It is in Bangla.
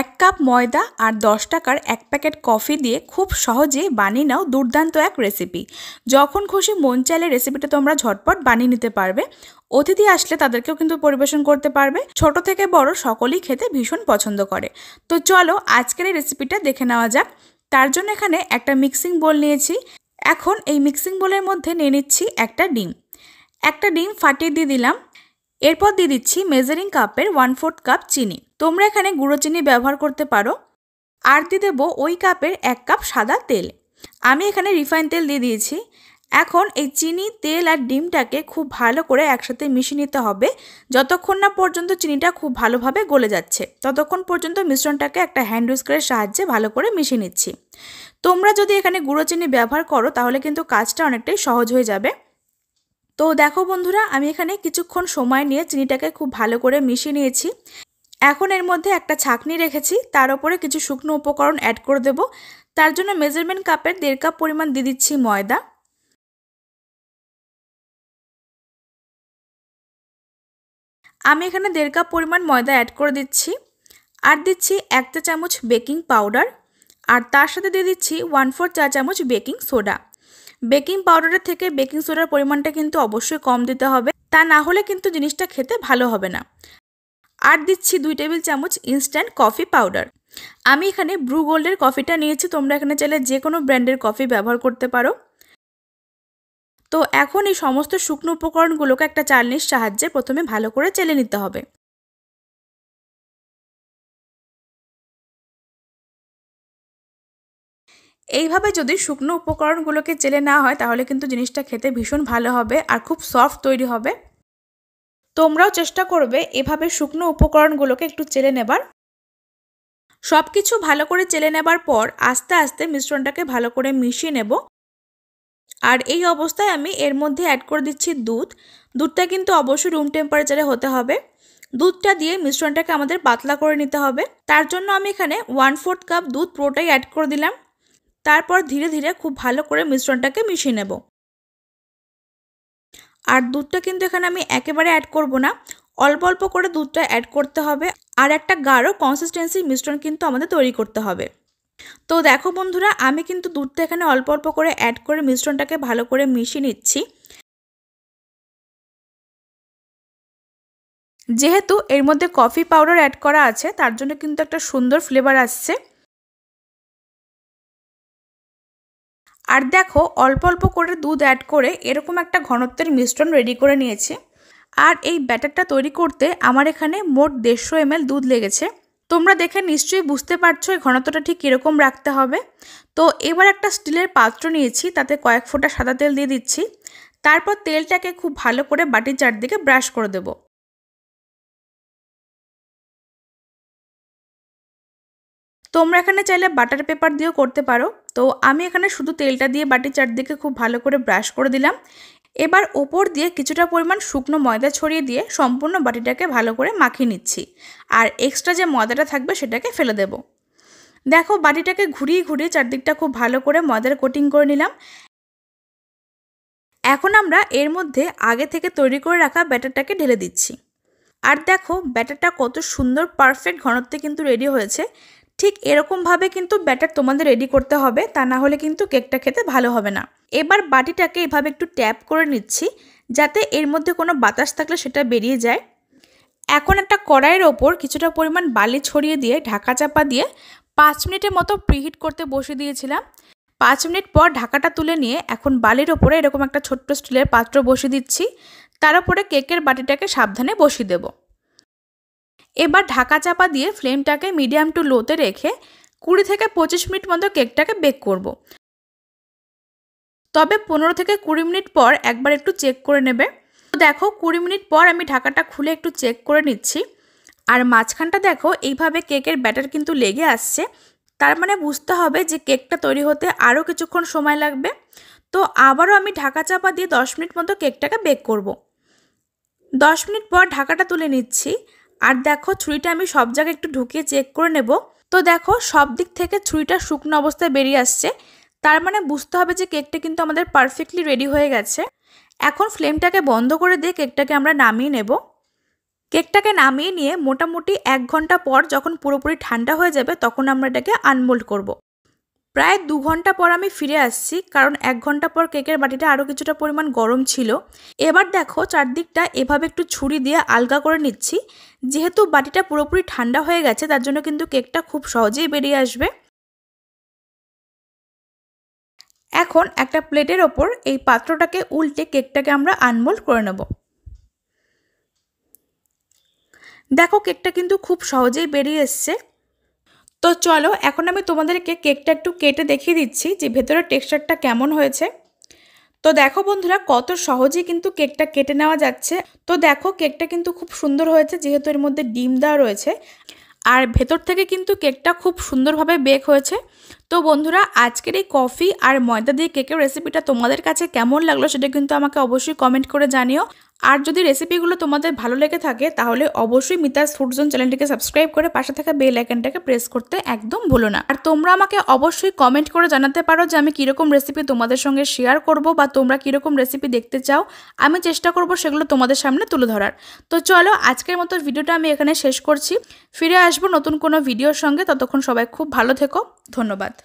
এক কাপ ময়দা আর দশ টাকার এক প্যাকেট কফি দিয়ে খুব সহজে বানিয়ে নাও দুর্দান্ত এক রেসিপি যখন খুশি মন চাইলে রেসিপিটা তোমরা ঝটপট বানিয়ে নিতে পারবে অতিথি আসলে তাদেরকেও কিন্তু পরিবেশন করতে পারবে ছোট থেকে বড় সকলেই খেতে ভীষণ পছন্দ করে তো চলো আজকের এই রেসিপিটা দেখে নেওয়া যাক তার জন্য এখানে একটা মিক্সিং বোল নিয়েছি এখন এই মিক্সিং বোলের মধ্যে নিয়ে নিচ্ছি একটা ডিম একটা ডিম ফাটিয়ে দিয়ে দিলাম এরপর দিয়ে দিচ্ছি মেজারিং কাপের ওয়ান ফোর্থ কাপ চিনি তোমরা এখানে গুঁড়ো চিনি ব্যবহার করতে পারো আরতি দেব ওই কাপের এক কাপ সাদা তেল আমি এখানে রিফাইন তেল দিয়ে দিয়েছি এখন এই চিনি তেল আর ডিমটাকে খুব ভালো করে একসাথে মিশিয়ে নিতে হবে যতক্ষণ না পর্যন্ত চিনিটা খুব ভালোভাবে গলে যাচ্ছে ততক্ষণ পর্যন্ত মিশ্রণটাকে একটা হ্যান্ড উইস্কারের সাহায্যে ভালো করে মিশিয়ে নিচ্ছি তোমরা যদি এখানে গুঁড়ো চিনি ব্যবহার করো তাহলে কিন্তু কাজটা অনেকটাই সহজ হয়ে যাবে তো দেখো বন্ধুরা আমি এখানে কিছুক্ষণ সময় নিয়ে চিনিটাকে খুব ভালো করে মিশিয়ে নিয়েছি এখন এর মধ্যে একটা ছাঁকনি রেখেছি তার ওপরে কিছু শুকনো উপকরণ অ্যাড করে দেব তার জন্য মেজারমেন্ট কাপের দেড় কাপ পরিমাণ দিয়ে দিচ্ছি ময়দা আমি এখানে দেড় কাপ পরিমাণ ময়দা অ্যাড করে দিচ্ছি আর দিচ্ছি একটা চামচ বেকিং পাউডার আর তার সাথে দিয়ে দিচ্ছি ওয়ান ফোর চা চামচ বেকিং সোডা বেকিং পাউডারের থেকে বেকিং সোডার পরিমাণটা কিন্তু অবশ্যই কম দিতে হবে তা না হলে কিন্তু জিনিসটা খেতে ভালো হবে না আর দিচ্ছি দুই টেবিল চামচ ইনস্ট্যান্ট কফি পাউডার আমি এখানে ব্রু গোল্ডের কফিটা নিয়েছি তোমরা এখানে চাইলে যে কোনো ব্র্যান্ডের কফি ব্যবহার করতে পারো তো এখন এই সমস্ত শুকনো উপকরণগুলোকে একটা চালনির সাহায্যে প্রথমে ভালো করে চেলে নিতে হবে এইভাবে যদি শুকনো উপকরণগুলোকে চেলে না হয় তাহলে কিন্তু জিনিসটা খেতে ভীষণ ভালো হবে আর খুব সফট তৈরি হবে তোমরাও চেষ্টা করবে এভাবে শুকনো উপকরণগুলোকে একটু চেলে নেবার সব কিছু ভালো করে চেলে নেবার পর আস্তে আস্তে মিশ্রণটাকে ভালো করে মিশিয়ে নেব আর এই অবস্থায় আমি এর মধ্যে অ্যাড করে দিচ্ছি দুধ দুধটা কিন্তু অবশ্যই রুম টেম্পারেচারে হতে হবে দুধটা দিয়ে মিশ্রণটাকে আমাদের পাতলা করে নিতে হবে তার জন্য আমি এখানে ওয়ান ফোর্থ কাপ দুধ পুরোটাই অ্যাড করে দিলাম তারপর ধীরে ধীরে খুব ভালো করে মিশ্রণটাকে মিশিয়ে নেব আর দুধটা কিন্তু এখানে আমি একেবারে অ্যাড করব না অল্প অল্প করে দুধটা অ্যাড করতে হবে আর একটা গাঢ় কনসিস্টেন্সি মিশ্রণ কিন্তু আমাদের তৈরি করতে হবে তো দেখো বন্ধুরা আমি কিন্তু দুধটা এখানে অল্প অল্প করে অ্যাড করে মিশ্রণটাকে ভালো করে মিশিয়ে নিচ্ছি যেহেতু এর মধ্যে কফি পাউডার অ্যাড করা আছে তার জন্য কিন্তু একটা সুন্দর ফ্লেভার আসছে আর দেখো অল্প অল্প করে দুধ অ্যাড করে এরকম একটা ঘনত্বের মিশ্রণ রেডি করে নিয়েছি আর এই ব্যাটারটা তৈরি করতে আমার এখানে মোট দেড়শো এম দুধ লেগেছে তোমরা দেখে নিশ্চয়ই বুঝতে পারছো এই ঘনত্বটা ঠিক কীরকম রাখতে হবে তো এবার একটা স্টিলের পাত্র নিয়েছি তাতে কয়েক ফোঁটা সাদা তেল দিয়ে দিচ্ছি তারপর তেলটাকে খুব ভালো করে বাটির চারদিকে ব্রাশ করে দেবো তোমরা এখানে চাইলে বাটার পেপার দিয়েও করতে পারো তো আমি এখানে শুধু তেলটা দিয়ে বাটি চারদিকে খুব ভালো করে ব্রাশ করে দিলাম এবার ওপর দিয়ে কিছুটা পরিমাণ শুকনো ময়দা ছড়িয়ে দিয়ে সম্পূর্ণ বাটিটাকে ভালো করে মাখিয়ে নিচ্ছি আর এক্সট্রা যে ময়দাটা থাকবে সেটাকে ফেলে দেব দেখো বাটিটাকে ঘুরিয়ে ঘুরিয়ে চারদিকটা খুব ভালো করে ময়দার কোটিং করে নিলাম এখন আমরা এর মধ্যে আগে থেকে তৈরি করে রাখা ব্যাটারটাকে ঢেলে দিচ্ছি আর দেখো ব্যাটারটা কত সুন্দর পারফেক্ট ঘনত্বে কিন্তু রেডি হয়েছে ঠিক এরকমভাবে কিন্তু ব্যাটার তোমাদের রেডি করতে হবে তা না হলে কিন্তু কেকটা খেতে ভালো হবে না এবার বাটিটাকে এভাবে একটু ট্যাপ করে নিচ্ছি যাতে এর মধ্যে কোনো বাতাস থাকলে সেটা বেরিয়ে যায় এখন একটা কড়াইয়ের ওপর কিছুটা পরিমাণ বালি ছড়িয়ে দিয়ে ঢাকা চাপা দিয়ে পাঁচ মিনিটের মতো প্রিহিট করতে বসে দিয়েছিলাম পাঁচ মিনিট পর ঢাকাটা তুলে নিয়ে এখন বালির ওপরে এরকম একটা ছোট্ট স্টিলের পাত্র বসে দিচ্ছি তার উপরে কেকের বাটিটাকে সাবধানে বসিয়ে দেবো এবার ঢাকা চাপা দিয়ে ফ্লেমটাকে মিডিয়াম টু লোতে রেখে কুড়ি থেকে পঁচিশ মিনিট মতো কেকটাকে বেক করব। তবে পনেরো থেকে কুড়ি মিনিট পর একবার একটু চেক করে নেবে দেখো কুড়ি মিনিট পর আমি ঢাকাটা খুলে একটু চেক করে নিচ্ছি আর মাঝখানটা দেখো এইভাবে কেকের ব্যাটার কিন্তু লেগে আসছে তার মানে বুঝতে হবে যে কেকটা তৈরি হতে আরও কিছুক্ষণ সময় লাগবে তো আবারও আমি ঢাকা চাপা দিয়ে দশ মিনিট মতো কেকটাকে বেক করব। দশ মিনিট পর ঢাকাটা তুলে নিচ্ছি আর দেখো ছুরিটা আমি সব জায়গায় একটু ঢুকিয়ে চেক করে নেব তো দেখো সব দিক থেকে ছুরিটা শুকনো অবস্থায় বেরিয়ে আসছে তার মানে বুঝতে হবে যে কেকটা কিন্তু আমাদের পারফেক্টলি রেডি হয়ে গেছে এখন ফ্লেমটাকে বন্ধ করে দিয়ে কেকটাকে আমরা নামিয়ে নেব কেকটাকে নামিয়ে নিয়ে মোটামুটি এক ঘন্টা পর যখন পুরোপুরি ঠান্ডা হয়ে যাবে তখন আমরা এটাকে আনমোল্ড করব। প্রায় দু ঘন্টা পর আমি ফিরে আসছি কারণ এক ঘন্টা পর কেকের বাটিটা আরও কিছুটা পরিমাণ গরম ছিল এবার দেখো চারদিকটা এভাবে একটু ছুরি দিয়ে আলগা করে নিচ্ছি যেহেতু বাটিটা পুরোপুরি ঠান্ডা হয়ে গেছে তার জন্য কিন্তু কেকটা খুব সহজেই বেরিয়ে আসবে এখন একটা প্লেটের ওপর এই পাত্রটাকে উল্টে কেকটাকে আমরা আনমোল্ড করে নেব দেখো কেকটা কিন্তু খুব সহজেই বেরিয়ে এসছে তো চলো এখন আমি তোমাদেরকে কেকটা একটু কেটে দেখিয়ে দিচ্ছি যে ভেতরের টেক্সচারটা কেমন হয়েছে তো দেখো বন্ধুরা কত সহজে কিন্তু কেকটা কেটে নেওয়া যাচ্ছে তো দেখো কেকটা কিন্তু খুব সুন্দর হয়েছে যেহেতু এর মধ্যে ডিম দেওয়া রয়েছে আর ভেতর থেকে কিন্তু কেকটা খুব সুন্দরভাবে বেক হয়েছে তো বন্ধুরা আজকের এই কফি আর ময়দা দিয়ে কেকের রেসিপিটা তোমাদের কাছে কেমন লাগলো সেটা কিন্তু আমাকে অবশ্যই কমেন্ট করে জানিও আর যদি রেসিপিগুলো তোমাদের ভালো লেগে থাকে তাহলে অবশ্যই মিতাস ফুড জোন চ্যানেলটিকে সাবস্ক্রাইব করে পাশে থাকা বেল আইকনটাকে প্রেস করতে একদম ভুলো না আর তোমরা আমাকে অবশ্যই কমেন্ট করে জানাতে পারো যে আমি কীরকম রেসিপি তোমাদের সঙ্গে শেয়ার করব বা তোমরা কীরকম রেসিপি দেখতে চাও আমি চেষ্টা করব সেগুলো তোমাদের সামনে তুলে ধরার তো চলো আজকের মতো ভিডিওটা আমি এখানে শেষ করছি ফিরে আসবো নতুন কোনো ভিডিওর সঙ্গে ততক্ষণ সবাই খুব ভালো থেকো ধন্যবাদ